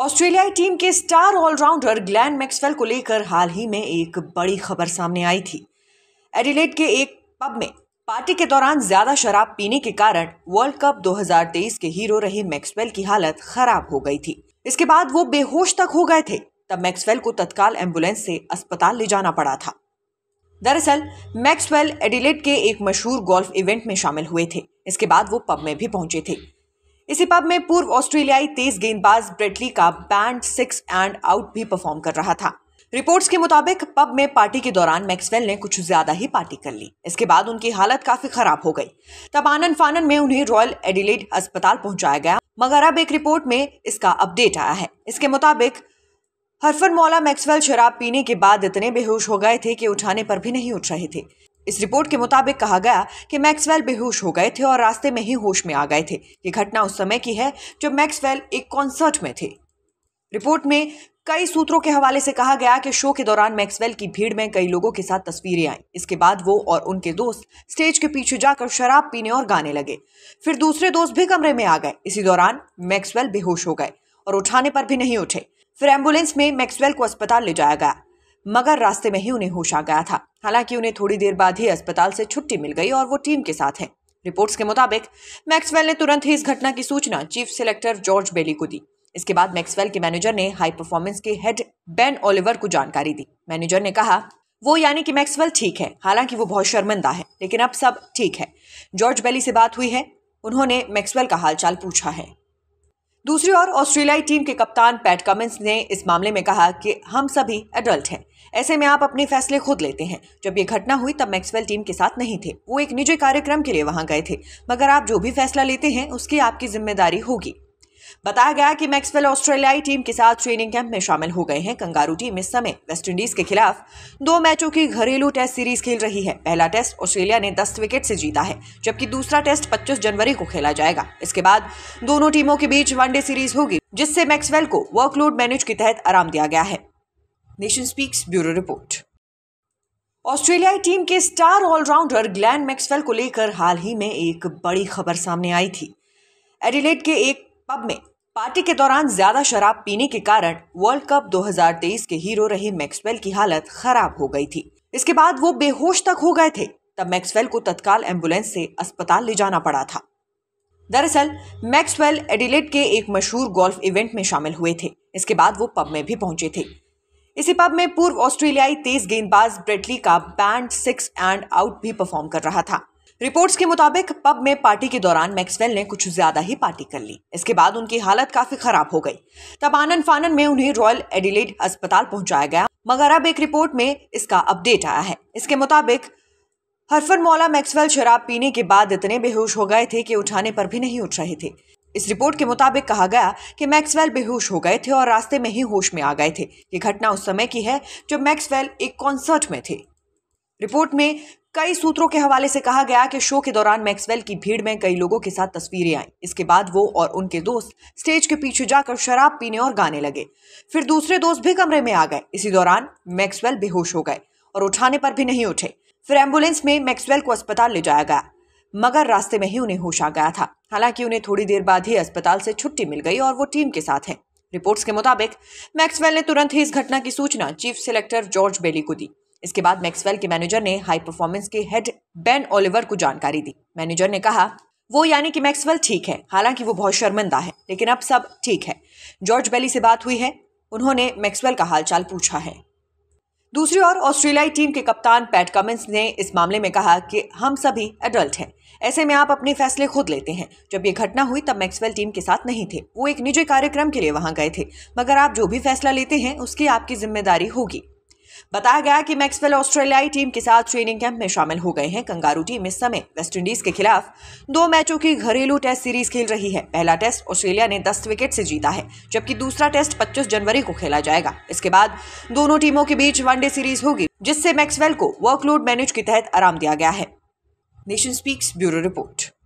ऑस्ट्रेलियाई टीम के star all rounder Glenn Maxwell को लेकर हाल ही में एक बड़ी खबर सामने आई थी एडिलेट के एक पब में पार्टी के दौरान ज्यादा शराब पीने के कारण वर्ल्ड कप 2023 के हीरो रहे मैक्सवेल की हालत खराब हो गई थी इसके बाद वो बेहोश तक हो गए थे तब मैक्सवेल को तत्काल एम्बुलेंस से अस्पताल ले जाना पड़ा था दरअसल मैक्सवेल एडिलेट के एक मशहूर गोल्फ इवेंट में शामिल हुए थे इसके बाद वो पब में भी पहुंचे थे इसी पब में पूर्व ऑस्ट्रेलियाई तेज गेंदबाज ब्रेटली का बैंड सिक्स एंड आउट भी परफॉर्म कर रहा था रिपोर्ट्स के मुताबिक पब में पार्टी के दौरान मैक्सवेल ने कुछ ज्यादा ही पार्टी कर ली इसके बाद उनकी हालत काफी खराब हो गई तब आनंद फानन में उन्हें रॉयल एडिलेड अस्पताल पहुंचाया गया मगर अब एक रिपोर्ट में इसका अपडेट आया है इसके मुताबिक हरफन मौला मैक्सवेल शराब पीने के बाद इतने बेहोश हो गए थे कि उठाने पर भी नहीं उठ रहे थे इस रिपोर्ट के मुताबिक कहा गया कि मैक्सवेल बेहोश हो गए थे और रास्ते में ही होश में आ गए थे ये घटना उस समय की है जब मैक्सवेल एक कॉन्सर्ट में थे रिपोर्ट में कई सूत्रों के हवाले से कहा गया कि शो के दौरान मैक्सवेल की भीड़ में कई लोगों के साथ तस्वीरें आईं इसके बाद वो और उनके दोस्त स्टेज के पीछे जाकर शराब पीने और गाने लगे फिर दूसरे दोस्त भी कमरे में आ गए इसी दौरान मैक्सवेल बेहोश हो गए और उठाने पर भी नहीं उठे फिर एम्बुलेंस में मैक्सवेल को अस्पताल ले जाया गया मगर रास्ते में ही उन्हें होश आ गया था हालांकि उन्हें थोड़ी देर बाद ही अस्पताल से छुट्टी मिल गई और वो टीम के साथ हैं रिपोर्ट्स के मुताबिक मैक्सवेल ने तुरंत ही इस घटना की सूचना चीफ सिलेक्टर जॉर्ज बेली को दी इसके बाद मैक्सवेल के मैनेजर ने हाई परफॉर्मेंस के हेड बेन ओलिवर को जानकारी दी मैनेजर ने कहा वो यानी कि मैक्सवेल ठीक है हालांकि वो बहुत शर्मिंदा है लेकिन अब सब ठीक है जॉर्ज बेली से बात हुई है उन्होंने मैक्सवेल का हालचाल पूछा है दूसरी ओर ऑस्ट्रेलियाई टीम के कप्तान पैट कमिंस ने इस मामले में कहा कि हम सभी एडल्ट हैं ऐसे में आप अपने फैसले खुद लेते हैं जब ये घटना हुई तब मैक्सवेल टीम के साथ नहीं थे वो एक निजी कार्यक्रम के लिए वहां गए थे मगर आप जो भी फैसला लेते हैं उसकी आपकी जिम्मेदारी होगी बताया गया कि मैक्सवेल ऑस्ट्रेलियाई टीम के साथ ट्रेनिंग कैंप में शामिल हो गए हैं कंगारू टीम इस समय वेस्टइंडीज के खिलाफ दो मैचों की घरेलू टेस्ट सीरीज खेल रही है पहला टेस्ट ऑस्ट्रेलिया ने 10 विकेट से जीता है जबकि दूसरा टेस्ट 25 जनवरी को खेला जाएगा इसके बाद दोनों टीमों के बीच वनडे सीरीज होगी जिससे मैक्सवेल को वर्कलोड मैनेज के तहत आराम दिया गया है नेशन स्पीक्स ब्यूरो रिपोर्ट ऑस्ट्रेलियाई टीम के स्टार ऑलराउंडर ग्लैन मैक्सवेल को लेकर हाल ही में एक बड़ी खबर सामने आई थी एडिलेट के एक पब में पार्टी के दौरान ज्यादा शराब पीने के कारण वर्ल्ड कप 2023 के हीरो रहे मैक्सवेल की हालत खराब हो गई थी इसके बाद वो बेहोश तक हो गए थे तब मैक्सवेल को तत्काल एम्बुलेंस से अस्पताल ले जाना पड़ा था दरअसल मैक्सवेल एडिलेट के एक मशहूर गोल्फ इवेंट में शामिल हुए थे इसके बाद वो पब में भी पहुंचे थे इसी पब में पूर्व ऑस्ट्रेलियाई तेज गेंदबाज ब्रेटली का बैंड सिक्स एंड आउट भी परफॉर्म कर रहा था रिपोर्ट्स के मुताबिक पब में पार्टी के दौरान मैक्सवेल ने कुछ ज्यादा ही पार्टी कर ली इसके बाद उनकी हालत काफी खराब हो गई तब आनंद फानन में उन्हें रॉयल एडिलेड अस्पताल पहुंचाया गया मगर अब एक रिपोर्ट में इसका अपडेट आया है इसके मुताबिक हरफन मौला मैक्सवेल शराब पीने के बाद इतने बेहोश हो गए थे कि उठाने पर भी नहीं उठ रहे थे इस रिपोर्ट के मुताबिक कहा गया कि मैक्सवेल बेहोश हो गए थे और रास्ते में ही होश में आ गए थे ये घटना उस समय की है जब मैक्सवेल एक कॉन्सर्ट में थे रिपोर्ट में कई सूत्रों के हवाले से कहा गया कि शो के दौरान मैक्सवेल की भीड़ में कई लोगों के साथ तस्वीरें आईं इसके बाद वो और उनके दोस्त स्टेज के पीछे जाकर शराब पीने और गाने लगे फिर दूसरे दोस्त भी कमरे में आ गए इसी दौरान मैक्सवेल बेहोश हो गए और उठाने पर भी नहीं उठे फिर एम्बुलेंस में मैक्सवेल को अस्पताल ले जाया गया मगर रास्ते में ही उन्हें होश आ गया था हालांकि उन्हें थोड़ी देर बाद ही अस्पताल से छुट्टी मिल गई और वो टीम के साथ हैं रिपोर्ट्स के मुताबिक मैक्सवेल ने तुरंत ही इस घटना की सूचना चीफ सिलेक्टर जॉर्ज बेली को दी इसके बाद मैक्सवेल के मैनेजर ने हाई परफॉर्मेंस के हेड बेन ओलिवर को जानकारी दी मैनेजर ने कहा वो यानी कि मैक्सवेल ठीक है हालांकि वो बहुत शर्मिंदा है लेकिन अब सब ठीक है जॉर्ज बेली से बात हुई है उन्होंने मैक्सवेल का हालचाल पूछा है दूसरी ओर ऑस्ट्रेलियाई टीम के कप्तान पैट कमिंस ने इस मामले में कहा कि हम सभी एडल्ट हैं ऐसे में आप अपने फैसले खुद लेते हैं जब ये घटना हुई तब मैक्सवेल टीम के साथ नहीं थे वो एक निजी कार्यक्रम के लिए वहां गए थे मगर आप जो भी फैसला लेते हैं उसकी आपकी जिम्मेदारी होगी बताया गया कि मैक्सवेल ऑस्ट्रेलियाई टीम के साथ ट्रेनिंग कैंप में शामिल हो गए हैं कंगारू टीम इस समय वेस्टइंडीज के खिलाफ दो मैचों की घरेलू टेस्ट सीरीज खेल रही है पहला टेस्ट ऑस्ट्रेलिया ने 10 विकेट से जीता है जबकि दूसरा टेस्ट 25 जनवरी को खेला जाएगा इसके बाद दोनों टीमों के बीच वनडे सीरीज होगी जिससे मैक्सवेल को वर्कलोड मैनेज के तहत आराम दिया गया है नेशन स्पीक्स ब्यूरो रिपोर्ट